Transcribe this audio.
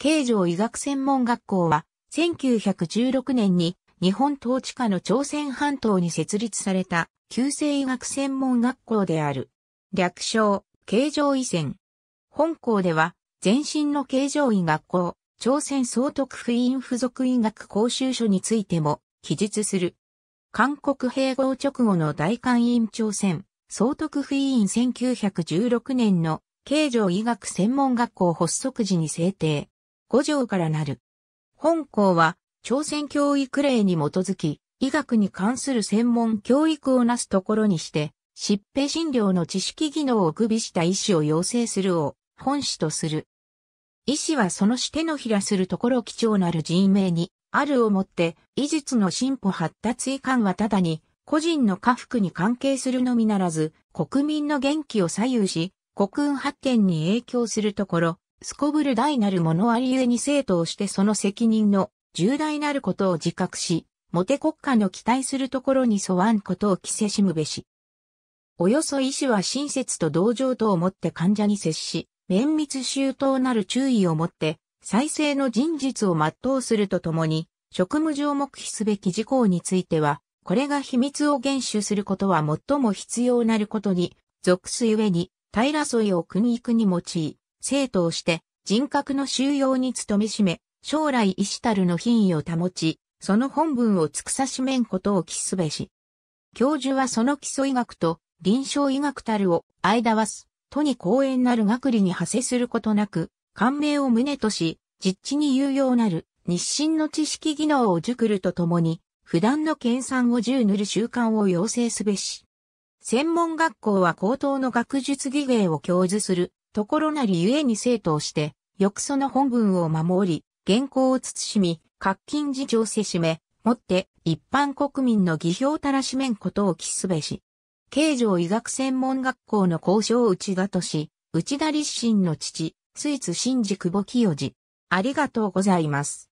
慶城医学専門学校は、1916年に日本統治下の朝鮮半島に設立された、旧制医学専門学校である。略称、慶城医専。本校では、前身の慶城医学校、朝鮮総督府院附属医学講習所についても、記述する。韓国併合直後の大韓院朝鮮、総督府委員1916年の、慶城医学専門学校発足時に制定。五条からなる。本校は、朝鮮教育令に基づき、医学に関する専門教育をなすところにして、疾病診療の知識技能を具備した医師を養成するを本師とする。医師はそのし手のひらするところ貴重なる人命に、あるをもって、医術の進歩発達遺憾はただに、個人の家福に関係するのみならず、国民の元気を左右し、国運発展に影響するところ、すこぶる大なるものありゆえに生徒をしてその責任の重大なることを自覚し、モテ国家の期待するところに沿わんことを着せしむべし。およそ医師は親切と同情とをもって患者に接し、綿密周到なる注意をもって、再生の人実を全うするとともに、職務上目秘すべき事項については、これが秘密を厳守することは最も必要なることに、属すゆえに、平添を国育に用い、生徒をして人格の収容に努めしめ、将来医師たるの品位を保ち、その本文を尽くさしめんことを期すべし。教授はその基礎医学と臨床医学たるを間はす、とに講演なる学理に派生することなく、感銘を旨とし、実地に有用なる日清の知識技能を熟るとともに、普段の研鑽を銃塗る習慣を養成すべし。専門学校は高等の学術技芸を教授するところなりゆえに生徒をして、くその本文を守り、原稿を慎み、各禁事情せしめ、もって一般国民の義票たらしめんことを期すべし。慶城医学専門学校の校長内田とし、内田立身の父、スイつ新宿母清寺。ありがとうございます。